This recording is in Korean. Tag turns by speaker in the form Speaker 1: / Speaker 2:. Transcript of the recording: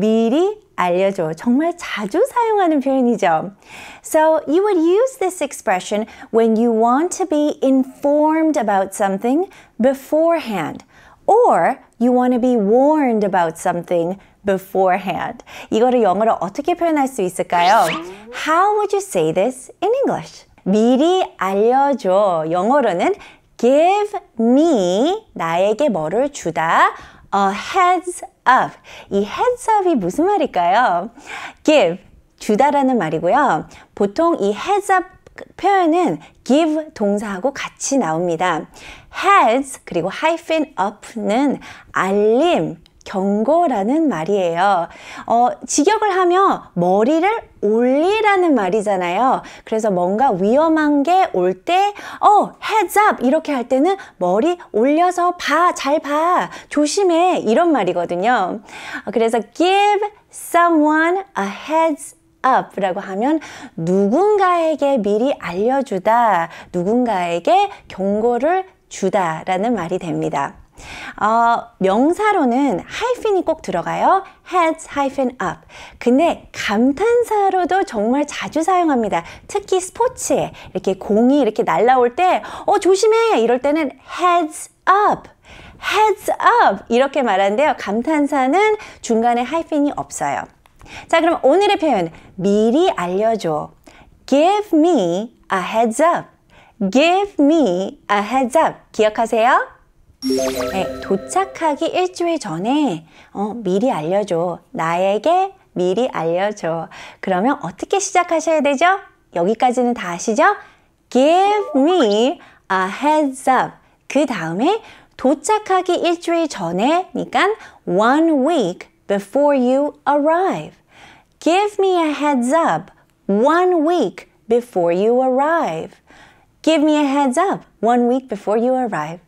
Speaker 1: 미리 알려줘. 정말 자주 사용하는 표현이죠. So you would use this expression when you want to be informed about something beforehand or you want to be warned about something beforehand. 이거를 영어로 어떻게 표현할 수 있을까요? How would you say this in English? 미리 알려줘. 영어로는 give me 나에게 뭐를 주다 a heads up. 이 heads up이 무슨 말일까요? give, 주다라는 말이고요. 보통 이 heads up 표현은 give 동사하고 같이 나옵니다. heads 그리고 hyphen up는 알림 경고라는 말이에요. 어, 직역을 하면 머리를 올리라는 말이잖아요. 그래서 뭔가 위험한 게 올 때, 어, heads up! 이렇게 할 때는 머리 올려서 봐, 잘 봐, 조심해. 이런 말이거든요. 그래서 give someone a heads up 라고 하면 누군가에게 미리 알려주다, 누군가에게 경고를 주다라는 말이 됩니다. 어, 명사로는 하이핀이 꼭 들어가요. heads hyphen up. 근데 감탄사로도 정말 자주 사용합니다. 특히 스포츠에 이렇게 공이 이렇게 날라올 때, 어, 조심해! 이럴 때는 heads up. heads up 이렇게 말하는데요. 감탄사는 중간에 하이핀이 없어요. 자, 그럼 오늘의 표현 미리 알려줘. Give me a heads up. Give me a heads up. 기억하세요? 네, 도착하기 일주일 전에 어, 미리 알려줘. 나에게 미리 알려줘. 그러면 어떻게 시작하셔야 되죠? 여기까지는 다 아시죠? Give me a heads up. 그 다음에 도착하기 일주일 전에 니까 one week before you arrive. Give me a heads up one week before you arrive. Give me a heads up one week before you arrive.